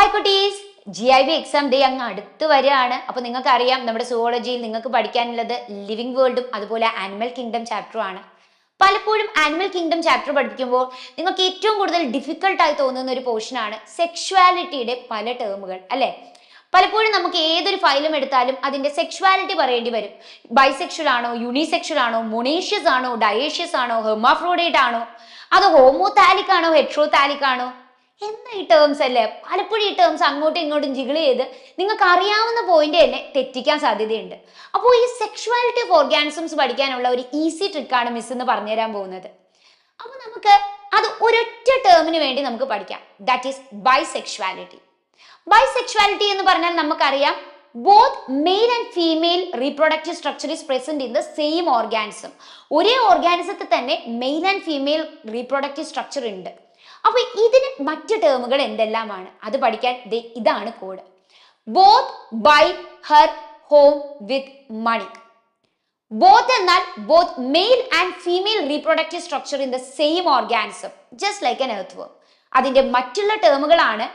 hi കുട്ടീസ് G I V exam day അങ്ങ് അടുത്ത് വരികയാണ് അപ്പോൾ നിങ്ങൾക്ക് അറിയാം നമ്മുടെ സുവോളജിയിൽ നിങ്ങൾക്ക് പഠിക്കാനുള്ളത് ലിവിങ് വേൾഡും അതുപോലെ ആനിമൽ കിങ്ഡം ചാപ്റ്ററും ആണ് പലപ്പോഴും ആനിമൽ കിങ്ഡം ചാപ്റ്റർ പഠിക്കുമ്പോൾ നിങ്ങൾക്ക് ഏറ്റവും കൂടുതൽ ഡിഫിക്കൽട്ടായി തോന്നുന്ന ഒരു പോർഷനാണ് സെക്ഷുവാലിറ്റിയുടെ പല ടേമുകൾ അല്ലേ പലപ്പോഴും നമുക്ക് ഏതൊരു ഫയലും എടുത്താലും അതിന്റെ സെക്ഷുവാലിറ്റി പറയേണ്ടി വരും ബൈസെക്ഷൽ ആണോ യൂണിസെക്ഷൽ ആണോ മൊണേഷ്യസ് ആണോ ഡയേഷ്യസ് ആണോ ഹെർമാഫ്രോഡേറ്റ് ആണോ അത് ഹോമോതാലിക് ആണോ ഹെട്രോതാലിക് ആണോ എന്ന ഈ ടേംസ് അല്ലേ പലപ്പോഴും ഈ ടേംസ് അങ്ങോട്ടും ഇങ്ങോട്ടും ജിഗിൾ ചെയ്ത് നിങ്ങൾക്ക് അറിയാവുന്ന പോയിന്റ് തന്നെ തെറ്റിക്കാൻ സാധ്യതയുണ്ട് അപ്പോൾ ഈ സെക്ഷുവാലിറ്റി ഓഫ് ഓർഗാനിസംസ് പഠിക്കാനുള്ള ഒരു ഈസി ട്രിക്കാണ് മിസ് എന്ന് പറഞ്ഞുതരാൻ പോകുന്നത് അപ്പോൾ നമുക്ക് അത് ഒരൊറ്റ ടേമിന് വേണ്ടി നമുക്ക് പഠിക്കാം ദാറ്റ് ഈസ് ബൈ സെക്ഷുവാലിറ്റി എന്ന് പറഞ്ഞാൽ നമുക്കറിയാം both male and female reproductive structure is present in the same organism ഒരേ ഓർഗാനിസത്തിൽ തന്നെ male and female reproductive structure ഉണ്ട് അപ്പോൾ ഇതിന് മറ്റ് ടേമുകൾ എന്തെല്ലാമാണ് അത് പഠിക്കാൻ ഇതാണ് code both by her home with money both എന്നാൽ both male and female reproductive structure in the same organism just like an earthworm അതിന്റെ മറ്റുള്ള ടേമുകളാണ്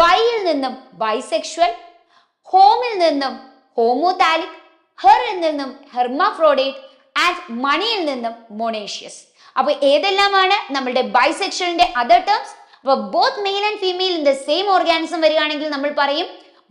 ബൈയിൽ നിന്നും ബൈസെക്ഷൽ ഹോമിൽ നിന്നും ഹോമോതാലിക് ഹെറിൽ നിന്നും ഹെർമാഫ്രോഡേറ്റ് ആൻഡ് മണിയിൽ നിന്നും മൊണേഷ്യസ് അപ്പോൾ ഏതെല്ലാമാണ് നമ്മുടെ ബൈസെക്ഷലിന്റെ അതർ ടേംസ് അപ്പോൾ both male and female in the same organism വരികയാണെങ്കിൽ നമ്മൾ പറയും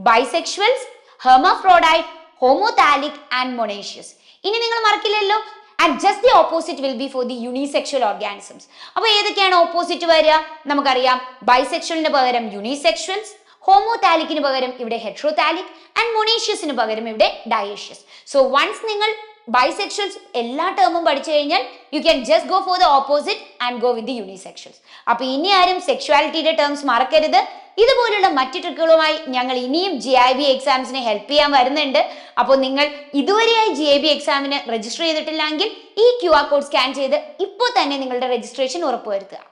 ബൈസെക്ഷൽസ് ഹെർമഫ്രോഡൈറ്റ് ഹോമോതാലിക് ആൻഡ് മൊണേഷ്യസ് ഇനി നിങ്ങൾ മറക്കില്ലല്ലോ and just the opposite will be for the unisexual organisms അപ്പോൾ ഏതൊക്കെയാണ് ഓപ്പോസിറ്റ് വരിക നമുക്കറിയാം ബൈസെക്ഷലിന് പകരം യൂണിസെക്ഷൽസ് ഹോമോതാലിക്കിന് പകരം ഇവിടെ ഹെട്രോതാലിക് ആൻഡ് മൊണേഷ്യസിന് പകരം ഇവിടെ ഡയേഷ്യസ് സോ വൺസ് നിങ്ങൾ ബൈസെക്ഷൽസ് എല്ലാ ടേമും പഠിച്ചു കഴിഞ്ഞാൽ you can just go for the opposite and go with the unisections അപ്പൊ ഇനി ആരും സെക്ഷുവാലിറ്റിയുടെ ടേംസ് മറക്കരുത് ഇതുപോലുള്ള മറ്റു ട്രിക്കുകളുമായി ഞങ്ങൾ ഇനിയും ജി ഐ ബി എക്സാംസിന് ഹെൽപ്പ് ചെയ്യാൻ വരുന്നുണ്ട് അപ്പോൾ നിങ്ങൾ ഇതുവരെയായി ജി ഐ ബി എക്സാമിന് രജിസ്റ്റർ ചെയ്തിട്ടില്ലെങ്കിൽ ഈ ക്യു ആർ കോഡ് സ്കാൻ ചെയ്ത് ഇപ്പോൾ തന്നെ നിങ്ങളുടെ രജിസ്ട്രേഷൻ ഉറപ്പുവരുത്തുക